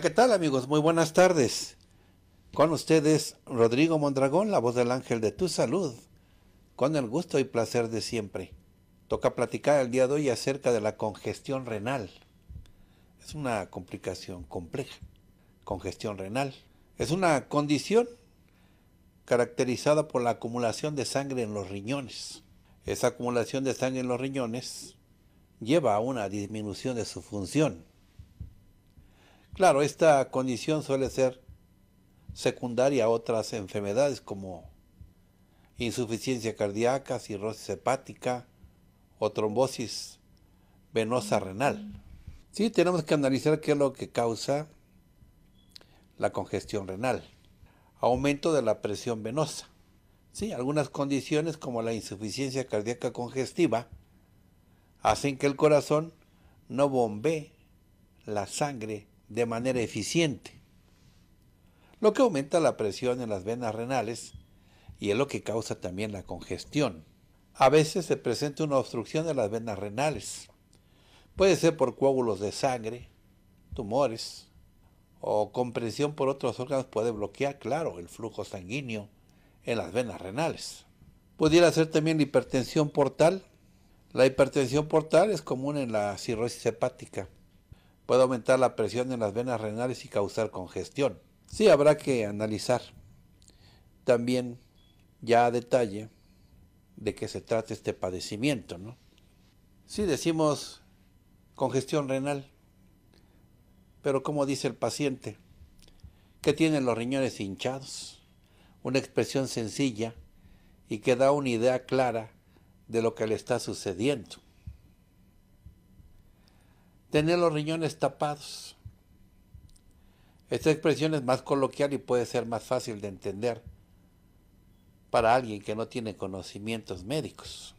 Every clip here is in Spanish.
¿qué tal amigos? Muy buenas tardes. Con ustedes Rodrigo Mondragón, la voz del ángel de tu salud, con el gusto y placer de siempre. Toca platicar el día de hoy acerca de la congestión renal. Es una complicación compleja. Congestión renal. Es una condición caracterizada por la acumulación de sangre en los riñones. Esa acumulación de sangre en los riñones lleva a una disminución de su función Claro, esta condición suele ser secundaria a otras enfermedades como insuficiencia cardíaca, cirrosis hepática o trombosis venosa renal. Sí, tenemos que analizar qué es lo que causa la congestión renal. Aumento de la presión venosa. Sí, algunas condiciones como la insuficiencia cardíaca congestiva hacen que el corazón no bombee la sangre de manera eficiente, lo que aumenta la presión en las venas renales y es lo que causa también la congestión. A veces se presenta una obstrucción de las venas renales. Puede ser por coágulos de sangre, tumores o compresión por otros órganos puede bloquear, claro, el flujo sanguíneo en las venas renales. Pudiera ser también la hipertensión portal. La hipertensión portal es común en la cirrosis hepática puede aumentar la presión en las venas renales y causar congestión. Sí, habrá que analizar también ya a detalle de qué se trata este padecimiento, ¿no? sí, decimos congestión renal, pero como dice el paciente, que tiene los riñones hinchados, una expresión sencilla y que da una idea clara de lo que le está sucediendo tener los riñones tapados. Esta expresión es más coloquial y puede ser más fácil de entender para alguien que no tiene conocimientos médicos.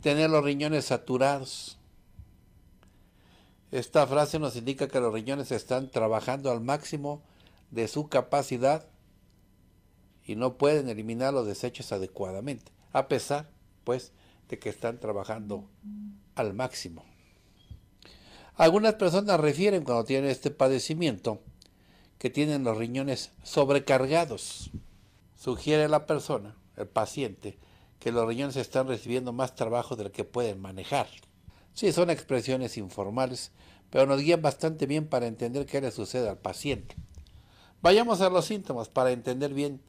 Tener los riñones saturados. Esta frase nos indica que los riñones están trabajando al máximo de su capacidad y no pueden eliminar los desechos adecuadamente, a pesar, pues, de que están trabajando al máximo. Algunas personas refieren cuando tienen este padecimiento que tienen los riñones sobrecargados. Sugiere la persona, el paciente, que los riñones están recibiendo más trabajo del que pueden manejar. Sí, son expresiones informales, pero nos guían bastante bien para entender qué le sucede al paciente. Vayamos a los síntomas para entender bien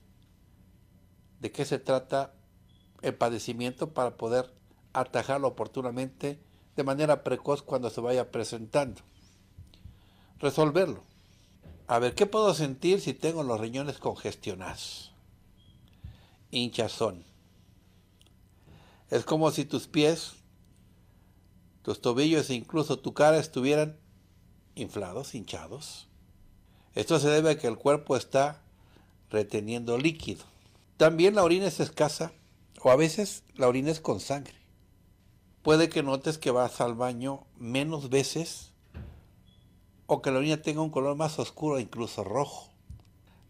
de qué se trata el padecimiento para poder atajarlo oportunamente de manera precoz cuando se vaya presentando. Resolverlo. A ver, ¿qué puedo sentir si tengo los riñones congestionados? Hinchazón. Es como si tus pies, tus tobillos e incluso tu cara estuvieran inflados, hinchados. Esto se debe a que el cuerpo está reteniendo líquido. También la orina es escasa o a veces la orina es con sangre puede que notes que vas al baño menos veces o que la orina tenga un color más oscuro, incluso rojo.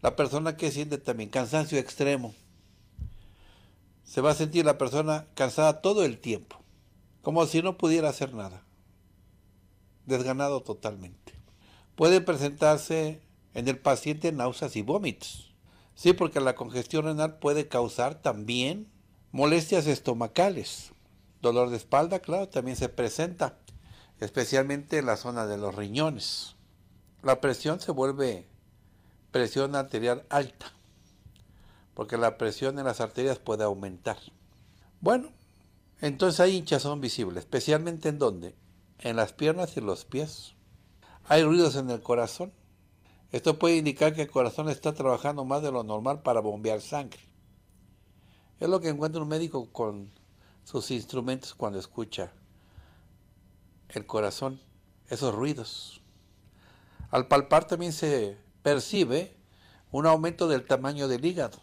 La persona que siente también cansancio extremo. Se va a sentir la persona cansada todo el tiempo, como si no pudiera hacer nada. Desganado totalmente. Puede presentarse en el paciente náuseas y vómitos. Sí, porque la congestión renal puede causar también molestias estomacales. Dolor de espalda, claro, también se presenta, especialmente en la zona de los riñones. La presión se vuelve presión arterial alta, porque la presión en las arterias puede aumentar. Bueno, entonces hay hinchazón visible, especialmente en dónde? En las piernas y los pies. Hay ruidos en el corazón. Esto puede indicar que el corazón está trabajando más de lo normal para bombear sangre. Es lo que encuentra un médico con sus instrumentos cuando escucha el corazón, esos ruidos. Al palpar también se percibe un aumento del tamaño del hígado.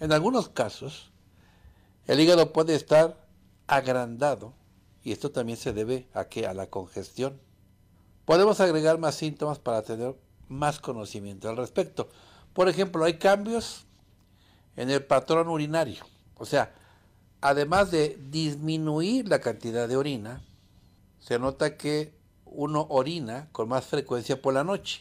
En algunos casos, el hígado puede estar agrandado y esto también se debe a que a la congestión. Podemos agregar más síntomas para tener más conocimiento al respecto. Por ejemplo, hay cambios en el patrón urinario, o sea, además de disminuir la cantidad de orina, se nota que uno orina con más frecuencia por la noche.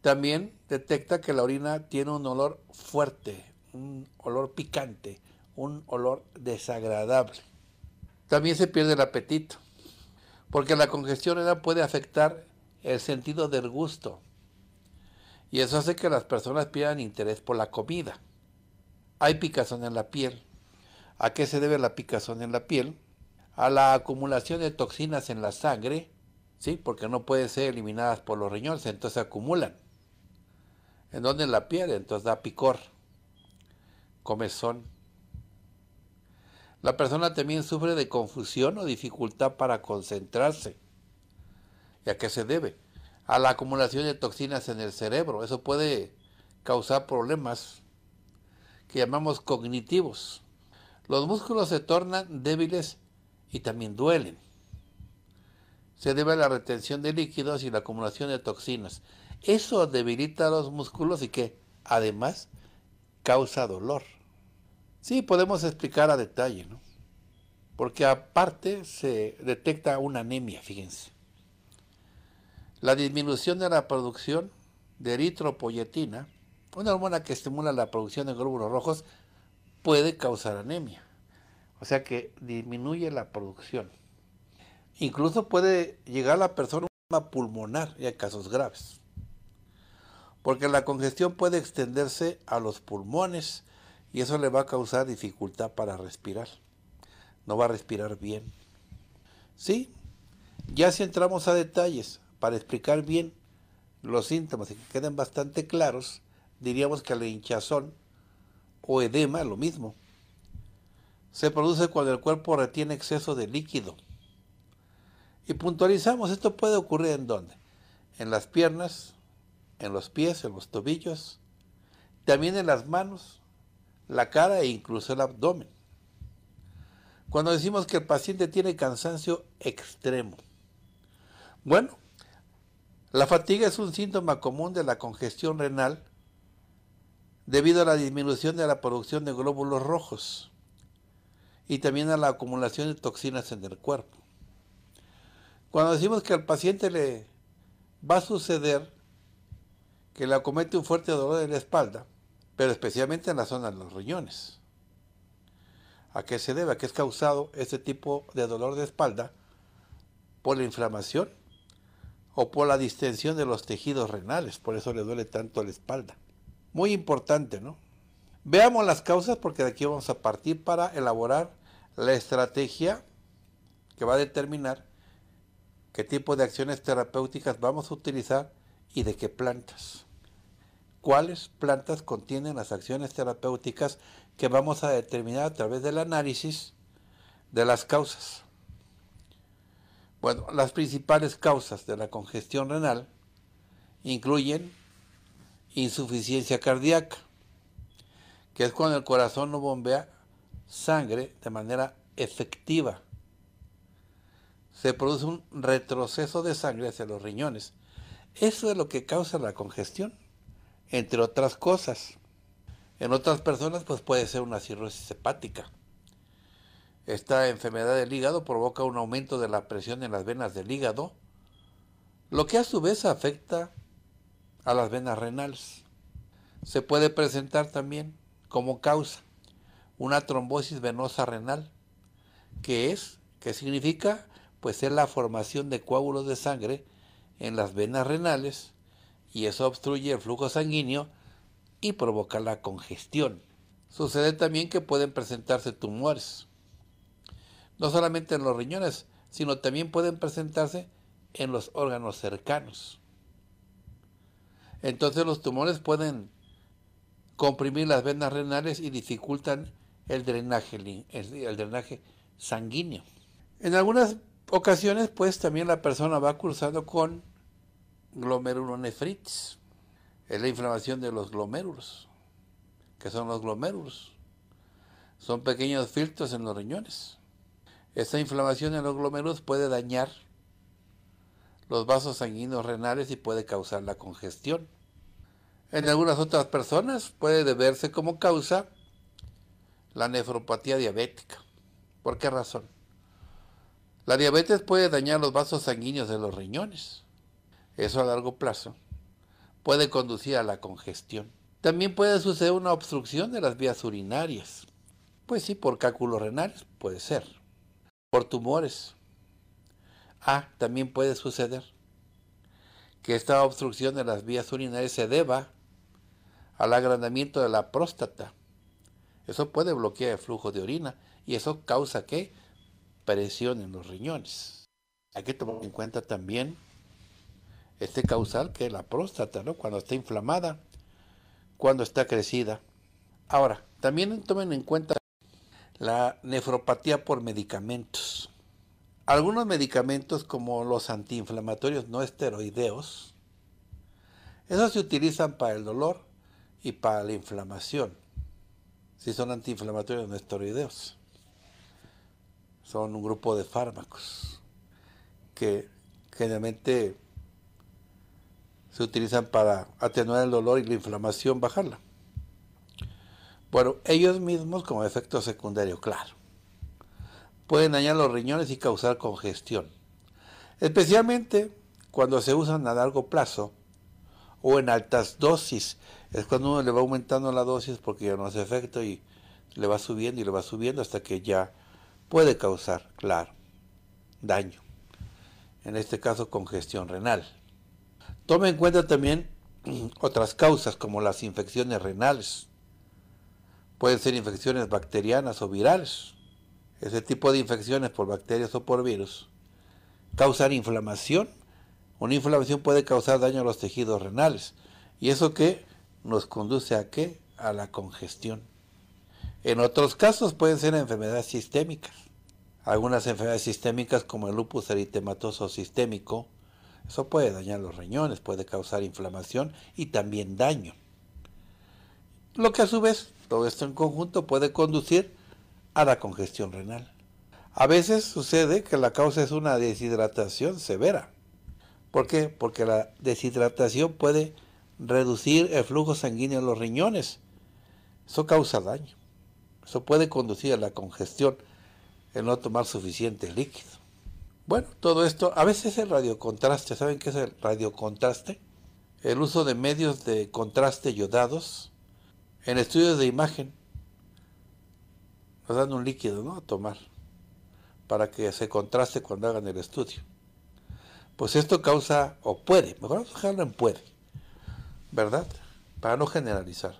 También detecta que la orina tiene un olor fuerte, un olor picante, un olor desagradable. También se pierde el apetito, porque la congestión puede afectar el sentido del gusto. Y eso hace que las personas pierdan interés por la comida. Hay picazón en la piel, ¿A qué se debe la picazón en la piel? A la acumulación de toxinas en la sangre, ¿sí? Porque no pueden ser eliminadas por los riñones, entonces acumulan. ¿En dónde? En la piel, entonces da picor, comezón. La persona también sufre de confusión o dificultad para concentrarse. ¿Y a qué se debe? A la acumulación de toxinas en el cerebro. Eso puede causar problemas que llamamos cognitivos. Los músculos se tornan débiles y también duelen. Se debe a la retención de líquidos y la acumulación de toxinas. Eso debilita los músculos y que, además, causa dolor. Sí, podemos explicar a detalle, ¿no? Porque aparte se detecta una anemia, fíjense. La disminución de la producción de eritropoyetina, una hormona que estimula la producción de glóbulos rojos, puede causar anemia. O sea que disminuye la producción. Incluso puede llegar a la persona pulmonar y a casos graves. Porque la congestión puede extenderse a los pulmones y eso le va a causar dificultad para respirar. No va a respirar bien. Sí, ya si entramos a detalles para explicar bien los síntomas y que queden bastante claros, diríamos que la hinchazón o edema, lo mismo. Se produce cuando el cuerpo retiene exceso de líquido. Y puntualizamos, esto puede ocurrir en dónde? En las piernas, en los pies, en los tobillos, también en las manos, la cara e incluso el abdomen. Cuando decimos que el paciente tiene cansancio extremo. Bueno, la fatiga es un síntoma común de la congestión renal debido a la disminución de la producción de glóbulos rojos y también a la acumulación de toxinas en el cuerpo. Cuando decimos que al paciente le va a suceder que le acomete un fuerte dolor en la espalda, pero especialmente en la zona de los riñones. ¿A qué se debe? ¿A qué es causado este tipo de dolor de espalda? ¿Por la inflamación o por la distensión de los tejidos renales? Por eso le duele tanto la espalda. Muy importante, ¿no? Veamos las causas porque de aquí vamos a partir para elaborar la estrategia que va a determinar qué tipo de acciones terapéuticas vamos a utilizar y de qué plantas. ¿Cuáles plantas contienen las acciones terapéuticas que vamos a determinar a través del análisis de las causas? Bueno, las principales causas de la congestión renal incluyen insuficiencia cardíaca, que es cuando el corazón no bombea sangre de manera efectiva. Se produce un retroceso de sangre hacia los riñones. Eso es lo que causa la congestión, entre otras cosas. En otras personas pues puede ser una cirrosis hepática. Esta enfermedad del hígado provoca un aumento de la presión en las venas del hígado, lo que a su vez afecta a las venas renales. Se puede presentar también como causa una trombosis venosa renal, que es, ¿qué significa, pues es la formación de coágulos de sangre en las venas renales y eso obstruye el flujo sanguíneo y provoca la congestión. Sucede también que pueden presentarse tumores, no solamente en los riñones, sino también pueden presentarse en los órganos cercanos. Entonces los tumores pueden comprimir las venas renales y dificultan el drenaje, sanguíneo. En algunas ocasiones, pues también la persona va cursando con glomerulonefritis. Es la inflamación de los glomérulos. que son los glomérulos? Son pequeños filtros en los riñones. Esta inflamación en los glomérulos puede dañar los vasos sanguíneos renales y puede causar la congestión. En algunas otras personas puede deberse como causa la nefropatía diabética. ¿Por qué razón? La diabetes puede dañar los vasos sanguíneos de los riñones. Eso a largo plazo puede conducir a la congestión. También puede suceder una obstrucción de las vías urinarias. Pues sí, por cálculos renales puede ser. Por tumores, Ah, también puede suceder que esta obstrucción de las vías urinarias se deba al agrandamiento de la próstata. Eso puede bloquear el flujo de orina y eso causa que presión en los riñones. Hay que tomar en cuenta también este causal que es la próstata, ¿no? Cuando está inflamada, cuando está crecida. Ahora, también tomen en cuenta la nefropatía por medicamentos. Algunos medicamentos como los antiinflamatorios no esteroideos, esos se utilizan para el dolor y para la inflamación. Si son antiinflamatorios no esteroideos. Son un grupo de fármacos que generalmente se utilizan para atenuar el dolor y la inflamación, bajarla. Bueno, ellos mismos como efecto secundario, claro pueden dañar los riñones y causar congestión, especialmente cuando se usan a largo plazo o en altas dosis. Es cuando uno le va aumentando la dosis porque ya no hace efecto y le va subiendo y le va subiendo hasta que ya puede causar, claro, daño. En este caso, congestión renal. Tome en cuenta también otras causas como las infecciones renales. Pueden ser infecciones bacterianas o virales ese tipo de infecciones por bacterias o por virus causan inflamación. Una inflamación puede causar daño a los tejidos renales. ¿Y eso qué? Nos conduce a qué? A la congestión. En otros casos pueden ser enfermedades sistémicas. Algunas enfermedades sistémicas como el lupus eritematoso sistémico, eso puede dañar los riñones, puede causar inflamación y también daño. Lo que a su vez, todo esto en conjunto puede conducir a la congestión renal. A veces sucede que la causa es una deshidratación severa. ¿Por qué? Porque la deshidratación puede reducir el flujo sanguíneo en los riñones. Eso causa daño. Eso puede conducir a la congestión, el no tomar suficiente líquido. Bueno, todo esto, a veces el radiocontraste, ¿saben qué es el radiocontraste? El uso de medios de contraste yodados en estudios de imagen nos dan un líquido ¿no? a tomar para que se contraste cuando hagan el estudio. Pues esto causa, o puede, mejor dejarlo en puede, ¿verdad? Para no generalizar.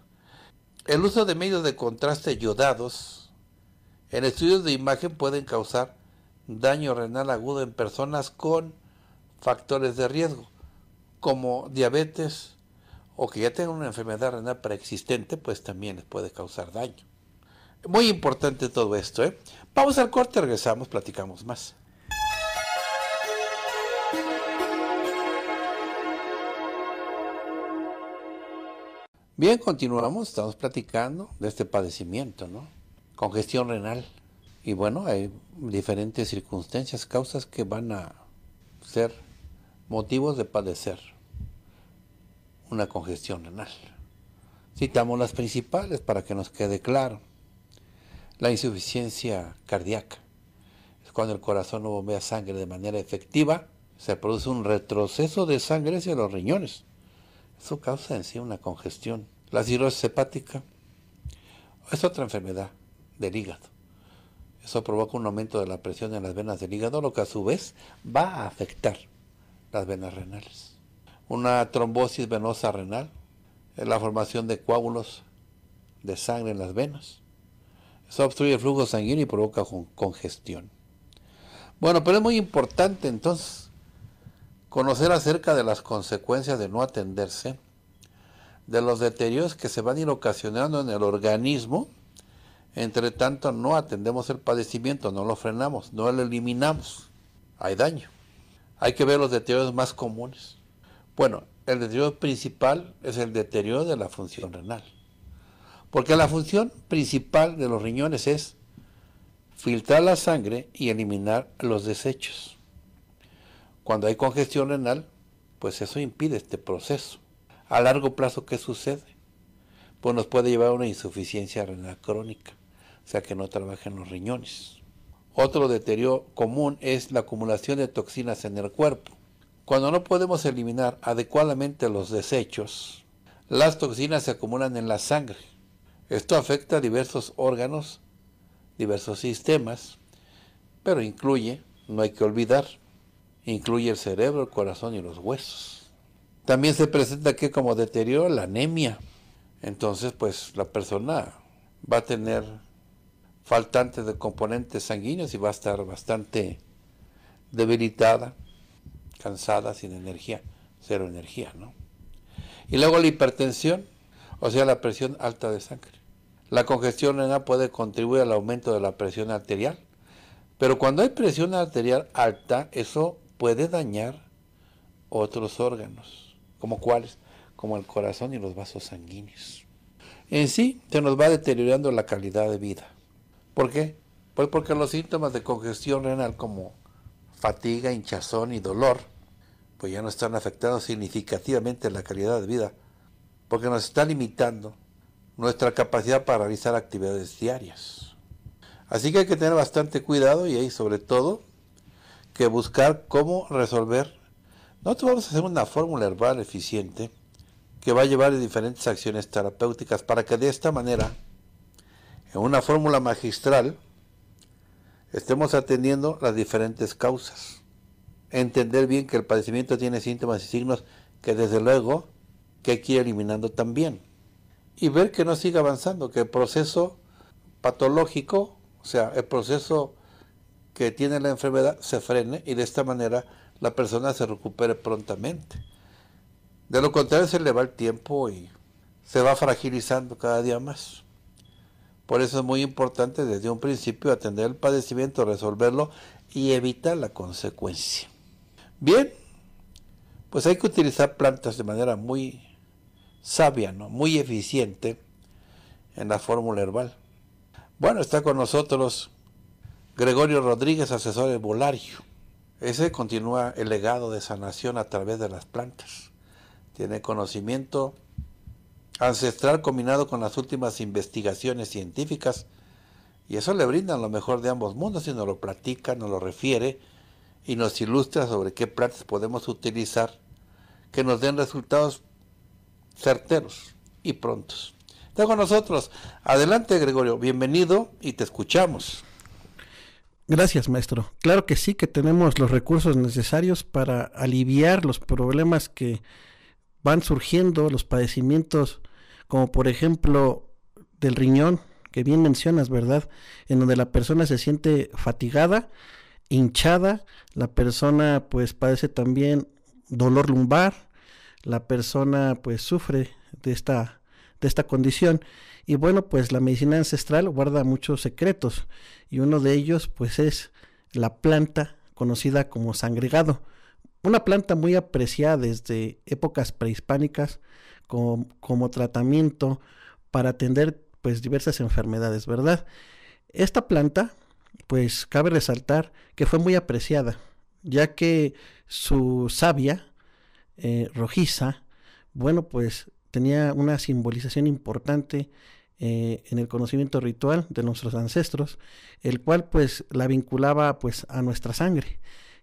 El uso de medios de contraste yodados en estudios de imagen pueden causar daño renal agudo en personas con factores de riesgo, como diabetes o que ya tengan una enfermedad renal preexistente, pues también les puede causar daño. Muy importante todo esto, ¿eh? Vamos al corte, regresamos, platicamos más. Bien, continuamos, estamos platicando de este padecimiento, ¿no? Congestión renal. Y bueno, hay diferentes circunstancias, causas que van a ser motivos de padecer una congestión renal. Citamos las principales para que nos quede claro. La insuficiencia cardíaca es cuando el corazón no bombea sangre de manera efectiva, se produce un retroceso de sangre hacia los riñones. Eso causa en sí una congestión. La cirrosis hepática es otra enfermedad del hígado. Eso provoca un aumento de la presión en las venas del hígado, lo que a su vez va a afectar las venas renales. Una trombosis venosa renal es la formación de coágulos de sangre en las venas. Eso obstruye el flujo sanguíneo y provoca congestión. Bueno, pero es muy importante entonces conocer acerca de las consecuencias de no atenderse, de los deterioros que se van a ir ocasionando en el organismo. Entre tanto, no atendemos el padecimiento, no lo frenamos, no lo eliminamos. Hay daño. Hay que ver los deterioros más comunes. Bueno, el deterioro principal es el deterioro de la función renal. Porque la función principal de los riñones es filtrar la sangre y eliminar los desechos. Cuando hay congestión renal, pues eso impide este proceso. A largo plazo, ¿qué sucede? Pues nos puede llevar a una insuficiencia renal crónica, o sea que no trabajan los riñones. Otro deterioro común es la acumulación de toxinas en el cuerpo. Cuando no podemos eliminar adecuadamente los desechos, las toxinas se acumulan en la sangre esto afecta a diversos órganos, diversos sistemas, pero incluye, no hay que olvidar, incluye el cerebro, el corazón y los huesos. También se presenta aquí como deterioro la anemia. Entonces, pues la persona va a tener faltantes de componentes sanguíneos y va a estar bastante debilitada, cansada, sin energía, cero energía, ¿no? Y luego la hipertensión, o sea, la presión alta de sangre. La congestión renal puede contribuir al aumento de la presión arterial, pero cuando hay presión arterial alta, eso puede dañar otros órganos, como cuáles, como el corazón y los vasos sanguíneos. En sí, se nos va deteriorando la calidad de vida. ¿Por qué? Pues porque los síntomas de congestión renal como fatiga, hinchazón y dolor, pues ya no están afectando significativamente la calidad de vida porque nos está limitando nuestra capacidad para realizar actividades diarias. Así que hay que tener bastante cuidado y hay sobre todo que buscar cómo resolver. Nosotros vamos a hacer una fórmula herbal eficiente que va a llevar a diferentes acciones terapéuticas para que de esta manera, en una fórmula magistral, estemos atendiendo las diferentes causas. Entender bien que el padecimiento tiene síntomas y signos que desde luego que hay que ir eliminando también. Y ver que no siga avanzando, que el proceso patológico, o sea, el proceso que tiene la enfermedad se frene y de esta manera la persona se recupere prontamente. De lo contrario se le va el tiempo y se va fragilizando cada día más. Por eso es muy importante desde un principio atender el padecimiento, resolverlo y evitar la consecuencia. Bien, pues hay que utilizar plantas de manera muy sabia, ¿no? muy eficiente en la fórmula herbal. Bueno, está con nosotros Gregorio Rodríguez, asesor de Bolario. Ese continúa el legado de sanación a través de las plantas. Tiene conocimiento ancestral combinado con las últimas investigaciones científicas y eso le brinda lo mejor de ambos mundos y nos lo platica, nos lo refiere y nos ilustra sobre qué plantas podemos utilizar que nos den resultados certeros y prontos. Está con nosotros. Adelante, Gregorio. Bienvenido y te escuchamos. Gracias, maestro. Claro que sí que tenemos los recursos necesarios para aliviar los problemas que van surgiendo, los padecimientos, como por ejemplo del riñón, que bien mencionas, ¿verdad? En donde la persona se siente fatigada, hinchada, la persona pues padece también dolor lumbar, la persona pues sufre de esta, de esta condición. Y bueno, pues la medicina ancestral guarda muchos secretos y uno de ellos pues es la planta conocida como sangregado, una planta muy apreciada desde épocas prehispánicas como, como tratamiento para atender pues diversas enfermedades, ¿verdad? Esta planta pues cabe resaltar que fue muy apreciada, ya que su savia eh, rojiza, bueno, pues tenía una simbolización importante eh, en el conocimiento ritual de nuestros ancestros, el cual pues la vinculaba pues a nuestra sangre.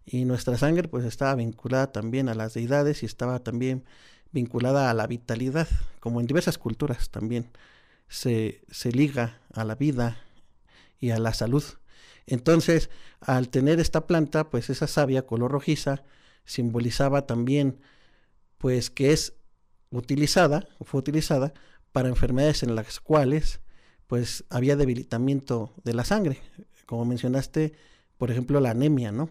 Y nuestra sangre pues estaba vinculada también a las deidades y estaba también vinculada a la vitalidad, como en diversas culturas también se, se liga a la vida y a la salud. Entonces, al tener esta planta, pues esa savia color rojiza simbolizaba también pues que es utilizada, fue utilizada para enfermedades en las cuales pues había debilitamiento de la sangre, como mencionaste, por ejemplo, la anemia, ¿no?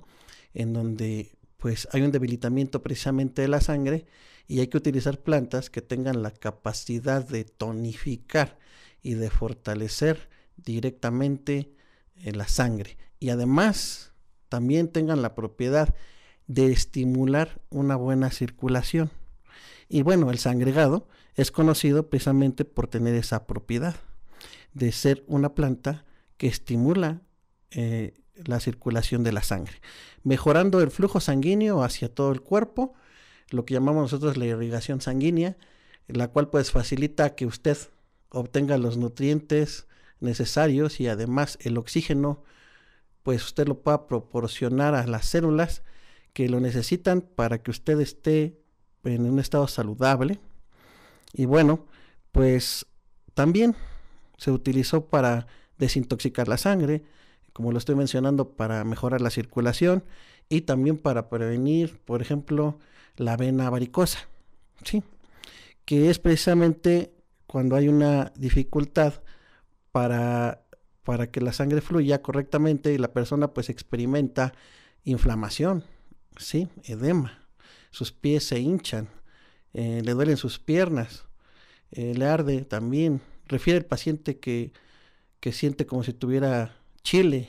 En donde pues hay un debilitamiento precisamente de la sangre y hay que utilizar plantas que tengan la capacidad de tonificar y de fortalecer directamente eh, la sangre y además también tengan la propiedad de estimular una buena circulación. Y bueno, el sangregado es conocido precisamente por tener esa propiedad de ser una planta que estimula eh, la circulación de la sangre, mejorando el flujo sanguíneo hacia todo el cuerpo, lo que llamamos nosotros la irrigación sanguínea, la cual pues facilita que usted obtenga los nutrientes necesarios y además el oxígeno, pues usted lo pueda proporcionar a las células que lo necesitan para que usted esté en un estado saludable. Y bueno, pues también se utilizó para desintoxicar la sangre, como lo estoy mencionando, para mejorar la circulación y también para prevenir, por ejemplo, la vena varicosa, ¿sí? que es precisamente cuando hay una dificultad para, para que la sangre fluya correctamente y la persona pues experimenta inflamación, ¿sí? edema, sus pies se hinchan, eh, le duelen sus piernas, eh, le arde también. Refiere el paciente que, que siente como si tuviera chile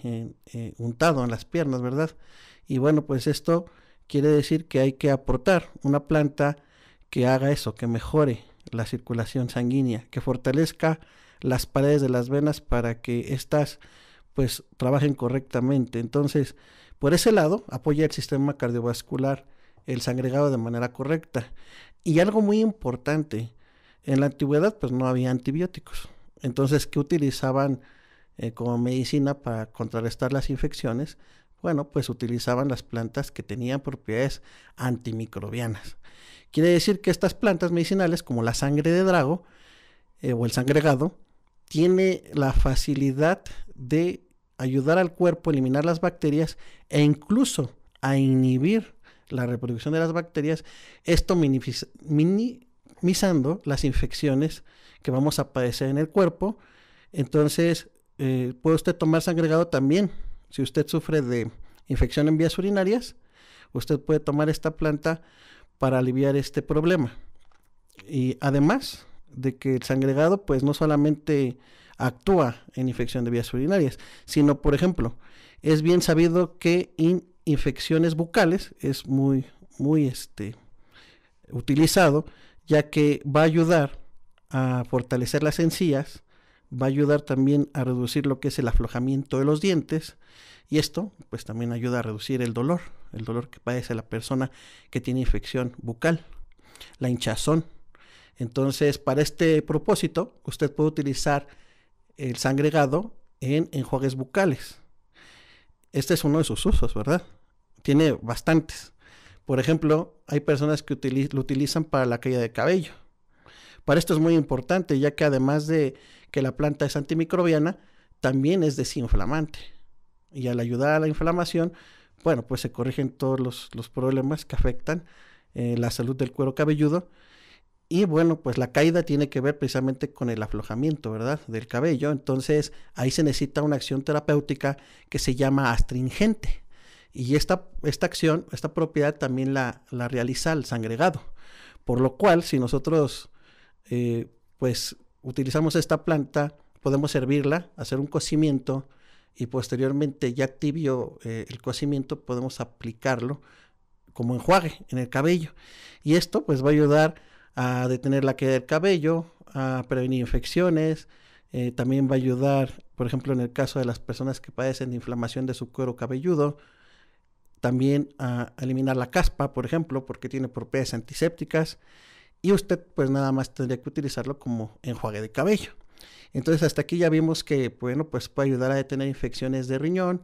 eh, untado en las piernas, ¿verdad? Y bueno, pues esto quiere decir que hay que aportar una planta que haga eso, que mejore la circulación sanguínea, que fortalezca las paredes de las venas para que éstas pues trabajen correctamente. Entonces, por ese lado, apoya el sistema cardiovascular el sangregado de manera correcta. Y algo muy importante, en la antigüedad pues no había antibióticos. Entonces, ¿qué utilizaban eh, como medicina para contrarrestar las infecciones? Bueno, pues utilizaban las plantas que tenían propiedades antimicrobianas. Quiere decir que estas plantas medicinales, como la sangre de drago eh, o el sangregado, tiene la facilidad de ayudar al cuerpo a eliminar las bacterias e incluso a inhibir la reproducción de las bacterias, esto minimizando las infecciones que vamos a padecer en el cuerpo. Entonces, eh, puede usted tomar sangregado también. Si usted sufre de infección en vías urinarias, usted puede tomar esta planta para aliviar este problema. Y además de que el sangregado, pues no solamente actúa en infección de vías urinarias, sino, por ejemplo, es bien sabido que infecciones bucales es muy, muy este, utilizado, ya que va a ayudar a fortalecer las encías, va a ayudar también a reducir lo que es el aflojamiento de los dientes y esto pues también ayuda a reducir el dolor, el dolor que padece la persona que tiene infección bucal, la hinchazón. Entonces, para este propósito, usted puede utilizar el sangregado en enjuagues bucales. Este es uno de sus usos, ¿verdad? Tiene bastantes. Por ejemplo, hay personas que lo utilizan para la caída de cabello. Para esto es muy importante, ya que además de que la planta es antimicrobiana, también es desinflamante. Y al ayudar a la inflamación, bueno, pues se corrigen todos los, problemas que afectan eh, la salud del cuero cabelludo y bueno, pues la caída tiene que ver precisamente con el aflojamiento, ¿verdad? Del cabello. Entonces ahí se necesita una acción terapéutica que se llama astringente. Y esta, esta acción, esta propiedad también la, realiza el sangregado. Por lo cual, si nosotros eh, pues utilizamos esta planta, podemos servirla, hacer un cocimiento y posteriormente ya tibio eh, el cocimiento podemos aplicarlo como enjuague en el cabello. Y esto pues va a ayudar a detener la queda del cabello, a prevenir infecciones, eh, también va a ayudar, por ejemplo, en el caso de las personas que padecen de inflamación de su cuero cabelludo, también a eliminar la caspa, por ejemplo, porque tiene propiedades antisépticas y usted pues nada más tendría que utilizarlo como enjuague de cabello. Entonces hasta aquí ya vimos que, bueno, pues puede ayudar a detener infecciones de riñón,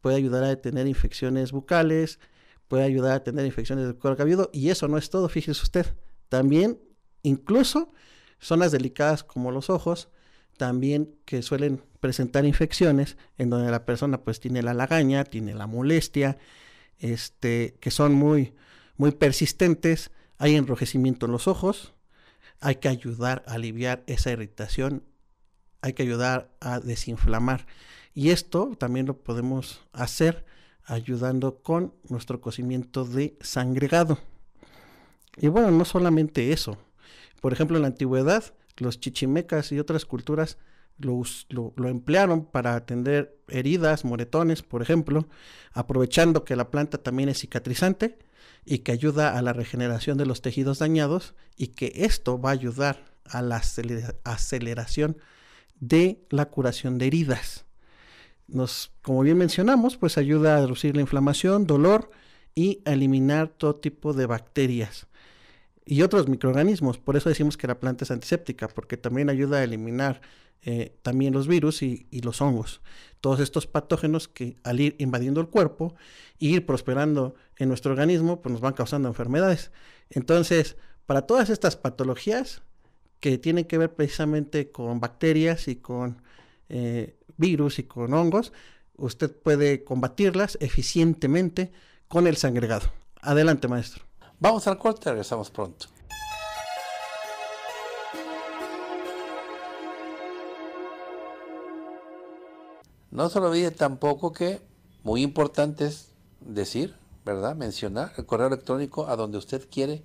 puede ayudar a detener infecciones bucales, puede ayudar a detener infecciones del cuero cabelludo y eso no es todo, fíjese usted. También, incluso zonas delicadas como los ojos, también que suelen presentar infecciones en donde la persona pues tiene la lagaña, tiene la molestia, este, que son muy, muy persistentes, hay enrojecimiento en los ojos, hay que ayudar a aliviar esa irritación, hay que ayudar a desinflamar. Y esto también lo podemos hacer ayudando con nuestro cocimiento de sangregado. Y bueno, no solamente eso. Por ejemplo, en la antigüedad, los chichimecas y otras culturas lo, emplearon para atender heridas, moretones, por ejemplo, aprovechando que la planta también es cicatrizante y que ayuda a la regeneración de los tejidos dañados y que esto va a ayudar a la aceleración de la curación de heridas. como bien mencionamos, pues ayuda a reducir la inflamación, dolor y a eliminar todo tipo de bacterias y otros microorganismos. Por eso decimos que la planta es antiséptica, porque también ayuda a eliminar eh, también los virus y, los hongos. Todos estos patógenos que al ir invadiendo el cuerpo e ir prosperando en nuestro organismo, pues nos van causando enfermedades. Entonces, para todas estas patologías que tienen que ver precisamente con bacterias y con eh, virus y con hongos, usted puede combatirlas eficientemente con el sangregado. Adelante, maestro. Vamos al corte, regresamos pronto. No se olvide tampoco que, muy importante es decir, ¿verdad? Mencionar el correo electrónico a donde usted quiere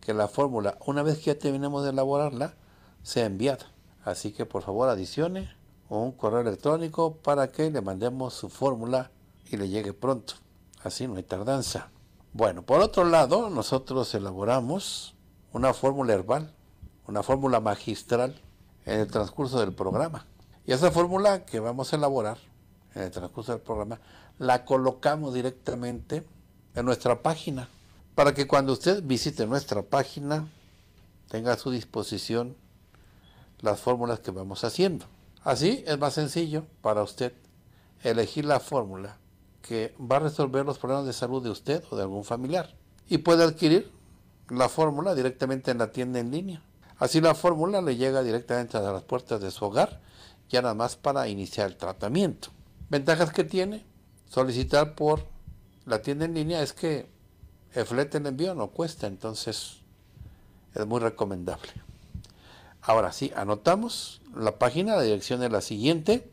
que la fórmula, una vez que ya terminemos de elaborarla, sea enviada. Así que por favor adicione un correo electrónico para que le mandemos su fórmula y le llegue pronto. Así no hay tardanza. Bueno, por otro lado, nosotros elaboramos una fórmula herbal, una fórmula magistral en el transcurso del programa. Y esa fórmula que vamos a elaborar en el transcurso del programa, la colocamos directamente en nuestra página, para que cuando usted visite nuestra página, tenga a su disposición las fórmulas que vamos haciendo. Así es más sencillo para usted elegir la fórmula que va a resolver los problemas de salud de usted o de algún familiar. Y puede adquirir la fórmula directamente en la tienda en línea. Así la fórmula le llega directamente a las puertas de su hogar, ya nada más para iniciar el tratamiento. Ventajas que tiene solicitar por la tienda en línea es que el flete en envío no cuesta, entonces es muy recomendable. Ahora sí, anotamos la página, la dirección es la siguiente,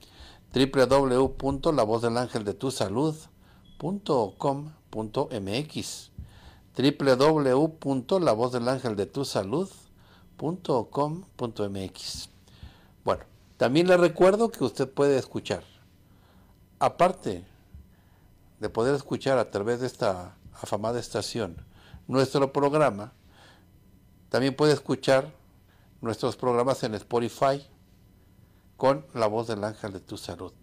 www.lavozdelangeldetusalud.com.mx www.lavozdelangeldetusalud.com.mx Bueno, también le recuerdo que usted puede escuchar, aparte de poder escuchar a través de esta afamada estación nuestro programa, también puede escuchar nuestros programas en Spotify, con la voz del ángel de tu salud.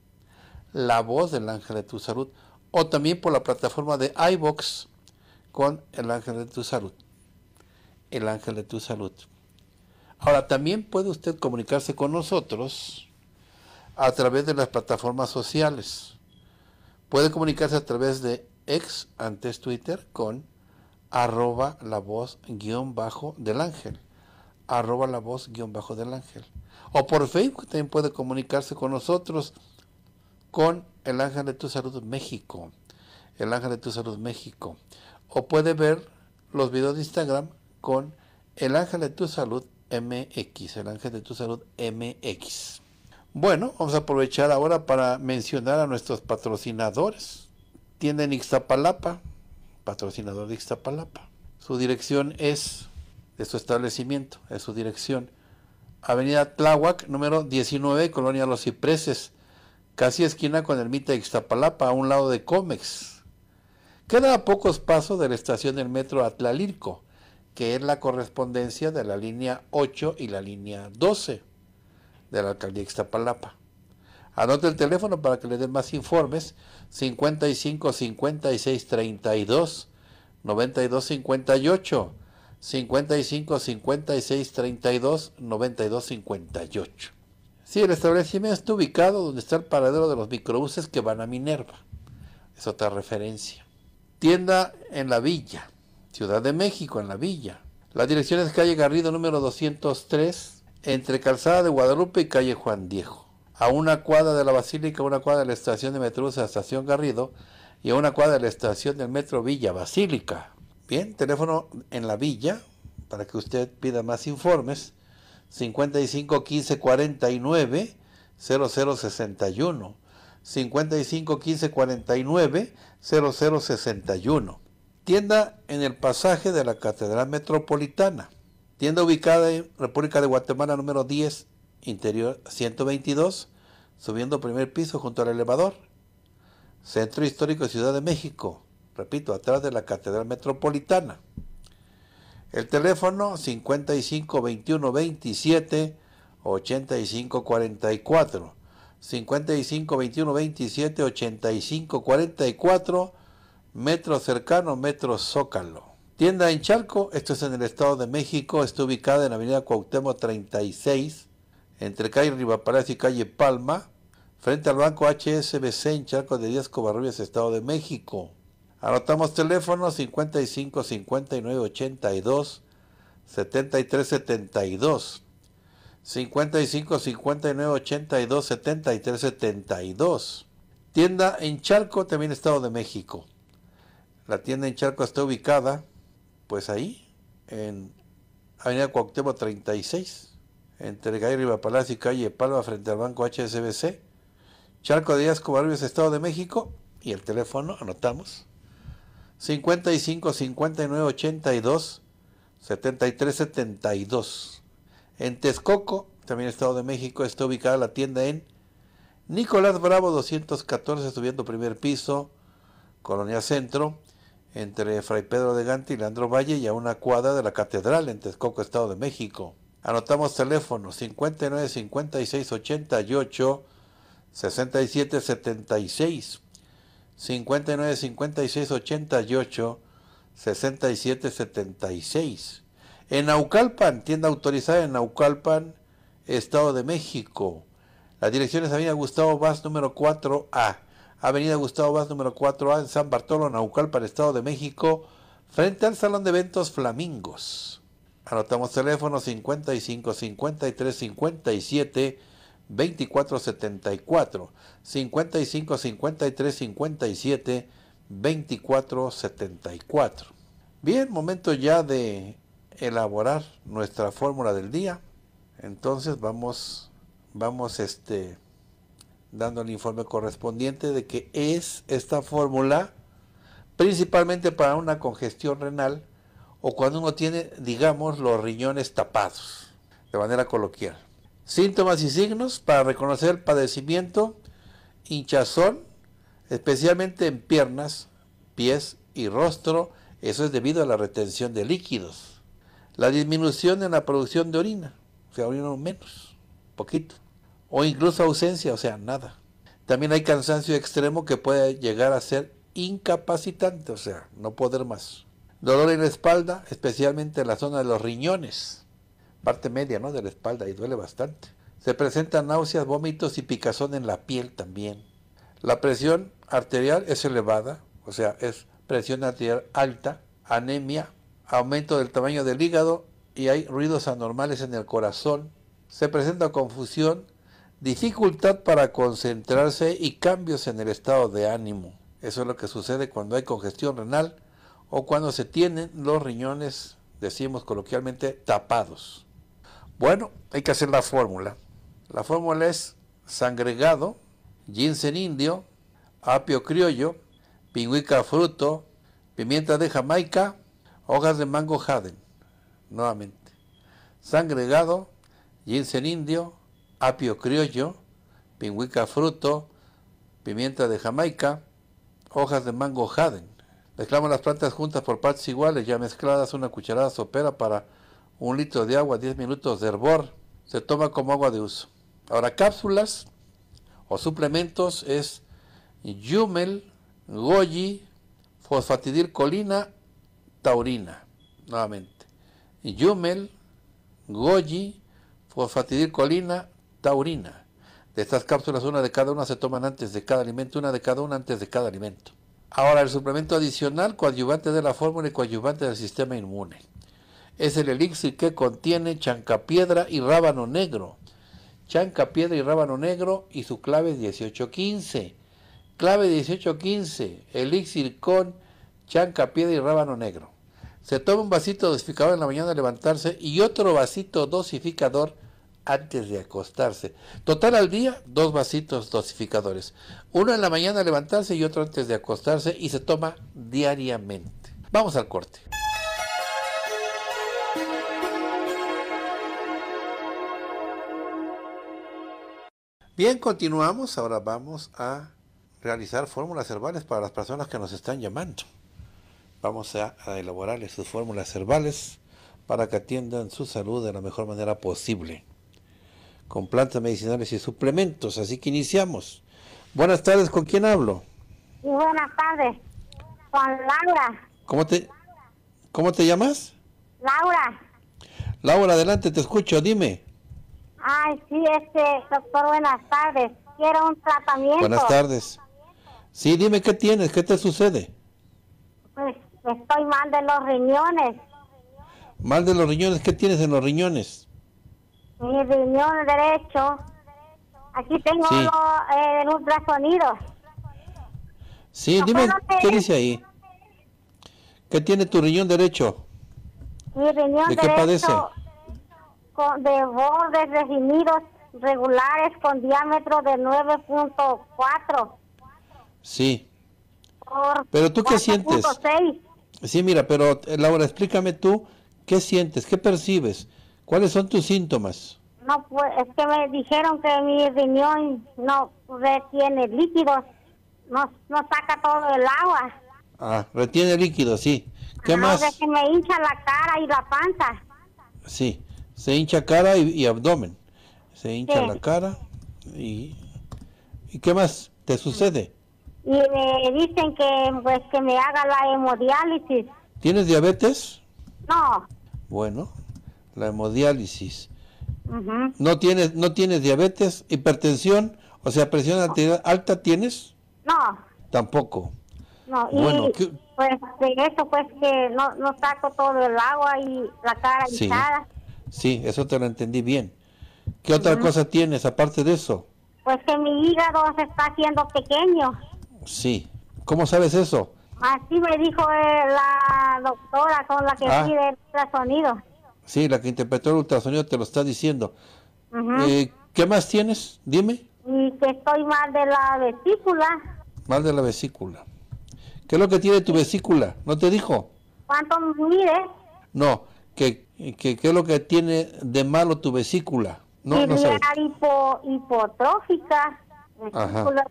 La voz del ángel de tu salud. O también por la plataforma de iBox con el ángel de tu salud. El ángel de tu salud. Ahora, también puede usted comunicarse con nosotros a través de las plataformas sociales. Puede comunicarse a través de ex antes Twitter con arroba la voz guión bajo del ángel arroba la voz guión bajo del ángel. O por Facebook también puede comunicarse con nosotros con el ángel de tu salud México. El ángel de tu salud México. O puede ver los videos de Instagram con el ángel de tu salud MX. El ángel de tu salud MX. Bueno, vamos a aprovechar ahora para mencionar a nuestros patrocinadores. Tienda Ixtapalapa, patrocinador de Ixtapalapa. Su dirección es de su establecimiento, de su dirección. Avenida Tláhuac, número 19, Colonia Los Cipreses, casi esquina con Ermita de Ixtapalapa, a un lado de Comex. Queda a pocos pasos de la estación del metro Atlalirco, que es la correspondencia de la línea 8 y la línea 12 de la alcaldía de Ixtapalapa. Anote el teléfono para que le den más informes: 55 56 32 92 58. 55 56 32 92 58. Sí, el establecimiento está ubicado donde está el paradero de los microbuses que van a Minerva. Es otra referencia. Tienda en la Villa, Ciudad de México, en la Villa. La dirección es calle Garrido número 203, entre Calzada de Guadalupe y calle Juan Diego. A una cuadra de la Basílica, a una cuadra de la estación de Metrobús, estación Garrido, y a una cuadra de la estación del Metro Villa Basílica, Bien, teléfono en la villa para que usted pida más informes. 55 15 49 0061. 55 15 49 0061. Tienda en el pasaje de la Catedral Metropolitana. Tienda ubicada en República de Guatemala número 10, interior 122, subiendo primer piso junto al elevador. Centro Histórico de Ciudad de México repito, atrás de la Catedral Metropolitana. El teléfono 55 21 27 85 44. 55 21 27 85 44. Metro cercano, Metro Zócalo. Tienda en Charco, esto es en el Estado de México, está ubicada en la Avenida Cuauhtémoc 36, entre calle Rivaparaz y calle Palma, frente al Banco HSBC en Charco de Díaz Covarrubias, Estado de México. Anotamos teléfono 55 59 82 73 72. 55 59 82 73 72. Tienda en Chalco, también Estado de México. La tienda en Charco está ubicada, pues ahí, en Avenida Cuauhtémoc 36, entre calle Riva Palacio y calle Palma, frente al Banco HSBC. Charco Díaz Cobarrios, Estado de México. Y el teléfono, anotamos, 55 59 82 73 72. En Texcoco, también Estado de México, está ubicada la tienda en Nicolás Bravo 214, subiendo primer piso, Colonia Centro, entre Fray Pedro de Gante y Leandro Valle y a una cuadra de la Catedral en Texcoco, Estado de México. Anotamos teléfono 59 56 88 67 76 59 56 88 67 76. En Naucalpan, tienda autorizada en Naucalpan, Estado de México. La dirección es Avenida Gustavo Vaz número 4A. Avenida Gustavo Vaz número 4A en San Bartolo, Naucalpan, Estado de México, frente al Salón de Eventos Flamingos. Anotamos teléfono 55 53 57 2474, 55 53 57, 2474. Bien, momento ya de elaborar nuestra fórmula del día. Entonces vamos, vamos este, dando el informe correspondiente de que es esta fórmula principalmente para una congestión renal o cuando uno tiene, digamos, los riñones tapados, de manera coloquial. Síntomas y signos para reconocer padecimiento, hinchazón, especialmente en piernas, pies y rostro. Eso es debido a la retención de líquidos. La disminución en la producción de orina, o sea, orina menos, poquito. O incluso ausencia, o sea, nada. También hay cansancio extremo que puede llegar a ser incapacitante, o sea, no poder más. Dolor en la espalda, especialmente en la zona de los riñones parte media ¿no? de la espalda y duele bastante. Se presentan náuseas, vómitos y picazón en la piel también. La presión arterial es elevada, o sea, es presión arterial alta, anemia, aumento del tamaño del hígado y hay ruidos anormales en el corazón. Se presenta confusión, dificultad para concentrarse y cambios en el estado de ánimo. Eso es lo que sucede cuando hay congestión renal o cuando se tienen los riñones, decimos coloquialmente, tapados. Bueno, hay que hacer la fórmula. La fórmula es sangregado, ginseng indio, apio criollo, pingüica fruto, pimienta de Jamaica, hojas de mango jaden. Nuevamente, sangregado, ginseng indio, apio criollo, pingüica fruto, pimienta de Jamaica, hojas de mango jaden. Mezclamos las plantas juntas por partes iguales, ya mezcladas una cucharada sopera para un litro de agua, 10 minutos de hervor, se toma como agua de uso. Ahora, cápsulas o suplementos es Yumel, Goji, fosfatidilcolina, taurina. Nuevamente. Yumel, Goji, fosfatidilcolina, taurina. De estas cápsulas, una de cada una se toman antes de cada alimento, una de cada una antes de cada alimento. Ahora, el suplemento adicional, coadyuvante de la fórmula y coadyuvante del sistema inmune es el elixir que contiene chancapiedra y rábano negro. Chancapiedra y rábano negro y su clave 1815. Clave 1815, elixir con chancapiedra y rábano negro. Se toma un vasito dosificador en la mañana de levantarse y otro vasito dosificador antes de acostarse. Total al día, dos vasitos dosificadores. Uno en la mañana al levantarse y otro antes de acostarse y se toma diariamente. Vamos al corte. Bien, continuamos. Ahora vamos a realizar fórmulas herbales para las personas que nos están llamando. Vamos a, elaborarles sus fórmulas herbales para que atiendan su salud de la mejor manera posible, con plantas medicinales y suplementos. Así que iniciamos. Buenas tardes, ¿con quién hablo? Buenas tardes, con Laura. ¿Cómo te, ¿cómo te llamas? Laura. Laura, adelante, te escucho, dime. Ay, sí, este, doctor, buenas tardes. Quiero un tratamiento. Buenas tardes. Sí, dime qué tienes, qué te sucede. Pues estoy mal de los riñones. Mal de los riñones, ¿qué tienes en los riñones? Mi riñón derecho. Aquí tengo eh, un ultrasonidos. eh, Sí, dime, ¿qué dice ahí? ¿Qué tiene tu riñón derecho? Mi riñón ¿De qué Con, de bordes definidos regulares con diámetro de 9.4. Sí. pero tú qué sientes? Sí, mira, pero eh, Laura, explícame tú qué sientes, qué percibes, cuáles son tus síntomas. No, pues es que me dijeron que mi riñón no retiene líquidos, no, no saca todo el agua. Ah, retiene líquido, sí. ¿Qué más? me hincha la cara y la panza. Sí, se hincha cara y, abdomen. Se hincha la cara y, y... qué más te sucede? Y me dicen que pues que me haga la hemodiálisis. ¿Tienes diabetes? No. Bueno, la hemodiálisis. ¿No tienes no tienes diabetes, hipertensión, o sea, presión alta tienes? No. Tampoco. No, y bueno, pues de eso pues que no, no, saco todo el agua y la cara y nada. Sí, eso te lo entendí bien. ¿Qué otra cosa tienes aparte de eso? Pues que mi hígado se está haciendo pequeño. Sí. ¿Cómo sabes eso? Así me dijo eh, la doctora con la que ah. pide el ultrasonido. Sí, la que interpretó el ultrasonido te lo está diciendo. Eh, ¿Qué más tienes? Dime. Y que estoy mal de la vesícula. Mal de la vesícula. ¿Qué es lo que tiene tu vesícula? ¿No te dijo? ¿Cuánto mide? No, que, ¿qué es lo que tiene de malo tu vesícula? No, no hipotrófica. Vesícula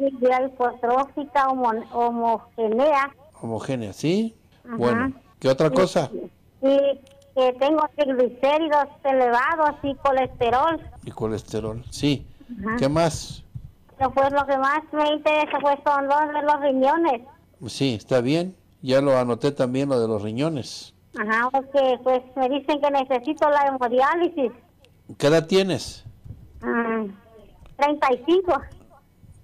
hipotrófica, homogénea. Homogénea, ¿sí? Bueno, ¿qué otra cosa? que tengo triglicéridos elevados y colesterol. Y colesterol, sí. ¿Qué más? pues lo que más me interesa pues son de los riñones. Sí, está bien. Ya lo anoté también lo de los riñones. Ajá, porque pues me dicen que necesito la hemodiálisis. ¿Qué edad tienes? 35. Mm,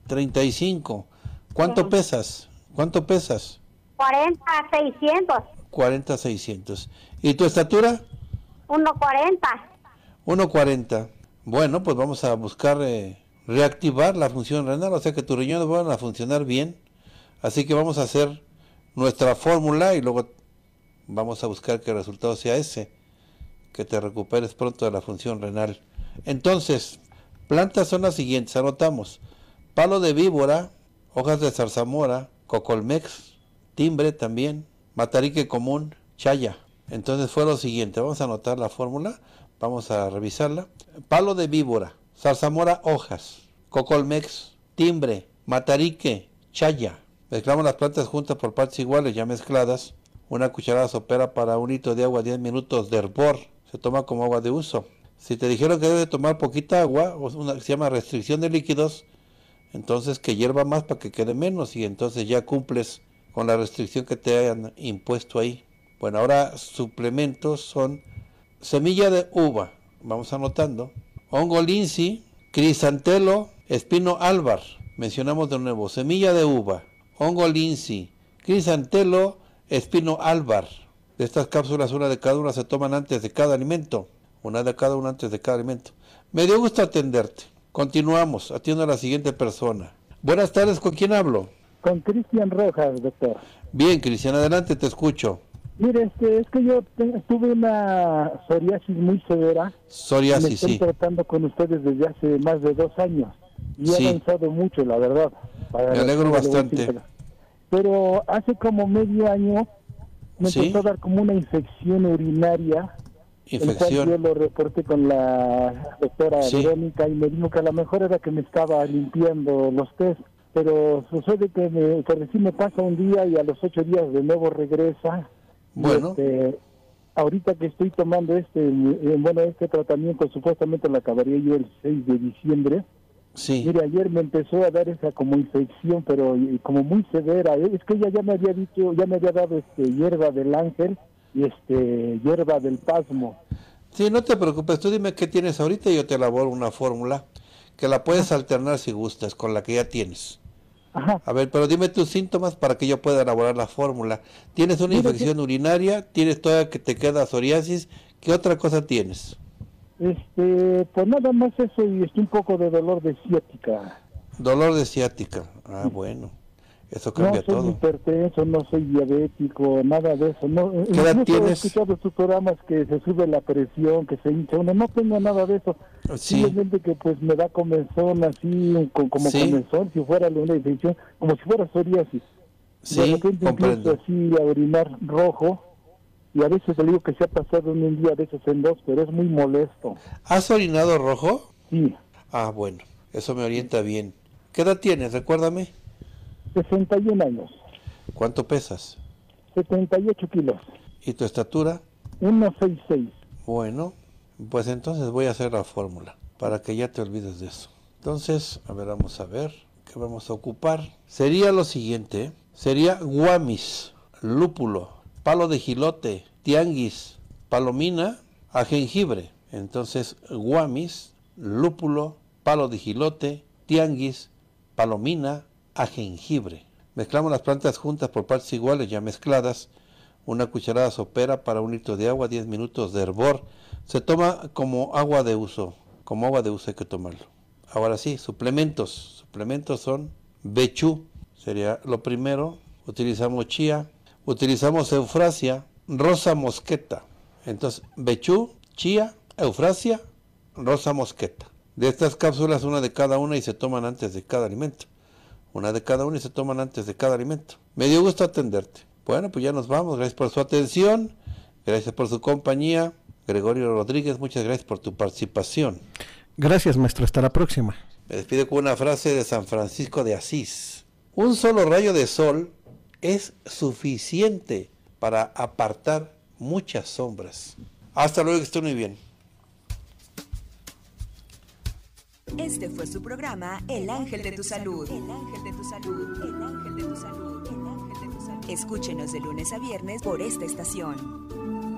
35. ¿Cuánto pesas? ¿Cuánto pesas? 40, 600. 40, 600. ¿Y tu estatura? 1,40. 1,40. Bueno, pues vamos a buscar eh, reactivar la función renal, o sea que tus riñones van a funcionar bien. Así que vamos a hacer nuestra fórmula y luego vamos a buscar que el resultado sea ese, que te recuperes pronto de la función renal. Entonces, plantas son las siguientes, anotamos, palo de víbora, hojas de zarzamora, cocolmex, timbre también, matarique común, chaya. Entonces fue lo siguiente, vamos a anotar la fórmula, vamos a revisarla. Palo de víbora, zarzamora hojas, cocolmex, timbre, matarique, chaya. Mezclamos las plantas juntas por partes iguales, ya mezcladas. Una cucharada sopera para un litro de agua, 10 minutos de hervor. Se toma como agua de uso. Si te dijeron que debes tomar poquita agua, una se llama restricción de líquidos, entonces que hierva más para que quede menos y entonces ya cumples con la restricción que te hayan impuesto ahí. Bueno, ahora suplementos son semilla de uva, vamos anotando, hongo linsi, crisantelo, espino álvar, mencionamos de nuevo, semilla de uva, Hongo Cris Antelo, Espino Álvar. De estas cápsulas, una de cada una se toman antes de cada alimento. Una de cada una antes de cada alimento. Me dio gusto atenderte. Continuamos. Atiendo a la siguiente persona. Buenas tardes, ¿con quién hablo? Con Cristian Rojas, doctor. Bien, Cristian, adelante, te escucho. Mire, este, es que yo tuve una psoriasis muy severa. Psoriasis, me estoy tratando con ustedes desde hace más de dos años. Y he avanzado mucho, la verdad. me alegro bastante pero hace como medio año me empezó a dar como una infección urinaria. Infección. yo lo reporté con la doctora ¿Sí? y me dijo que a lo mejor era que me estaba limpiando los test. Pero sucede que, me, me pasa un día y a los ocho días de nuevo regresa. Bueno. Este, ahorita que estoy tomando este, bueno, este tratamiento, supuestamente lo acabaría yo el 6 de diciembre. Sí. Mire, ayer me empezó a dar esa como infección, pero como muy severa. Es que ella ya me había dicho, ya me había dado este hierba del ángel y este hierba del pasmo. Sí, no te preocupes, tú dime qué tienes ahorita y yo te elaboro una fórmula que la puedes alternar si gustas con la que ya tienes. A ver, pero dime tus síntomas para que yo pueda elaborar la fórmula. ¿Tienes una infección urinaria? ¿Tienes toda que te queda psoriasis? ¿Qué otra cosa tienes? Este, pues nada más eso y estoy un poco de dolor de ciática. Dolor de ciática, ah, bueno. Eso cambia todo. no soy hipertenso, no soy diabético, nada de eso. No, eh, ¿Qué He escuchado tus programas que se sube la presión, que se hincha uno. No tengo nada de eso. Simplemente que pues me da comezón así, como ¿Sí? comezón, si fuera una infección, como si fuera psoriasis. Sí, de repente empiezo así a orinar rojo y a veces le digo que se ha pasado en un día, a veces en dos, pero es muy molesto. ¿Has orinado rojo? Sí. Ah, bueno, eso me orienta bien. ¿Qué edad tienes? Recuérdame. 61 años. ¿Cuánto pesas? 78 kilos. ¿Y tu estatura? 1,66. Bueno, pues entonces voy a hacer la fórmula para que ya te olvides de eso. Entonces, a ver, vamos a ver qué vamos a ocupar. Sería lo siguiente, ¿eh? sería guamis, lúpulo, palo de jilote, tianguis, palomina a jengibre. Entonces, guamis, lúpulo, palo de jilote, tianguis, palomina a jengibre. Mezclamos las plantas juntas por partes iguales ya mezcladas. Una cucharada sopera para un litro de agua, 10 minutos de hervor. Se toma como agua de uso. Como agua de uso hay que tomarlo. Ahora sí, suplementos. Suplementos son bechú, sería lo primero. Utilizamos chía, utilizamos Eufrasia, rosa mosqueta. Entonces, bechú, chía, Eufrasia, rosa mosqueta. De estas cápsulas, una de cada una y se toman antes de cada alimento. Una de cada una y se toman antes de cada alimento. Me dio gusto atenderte. Bueno, pues ya nos vamos. Gracias por su atención. Gracias por su compañía. Gregorio Rodríguez, muchas gracias por tu participación. Gracias, maestro. Hasta la próxima. Me despido con una frase de San Francisco de Asís. Un solo rayo de sol es suficiente para apartar muchas sombras. Hasta luego, que estén muy bien. Este fue su programa El Ángel de tu Salud. El Ángel de tu Salud. El Ángel de tu Salud. El Ángel de tu Salud. Escúchenos de lunes a viernes por esta estación.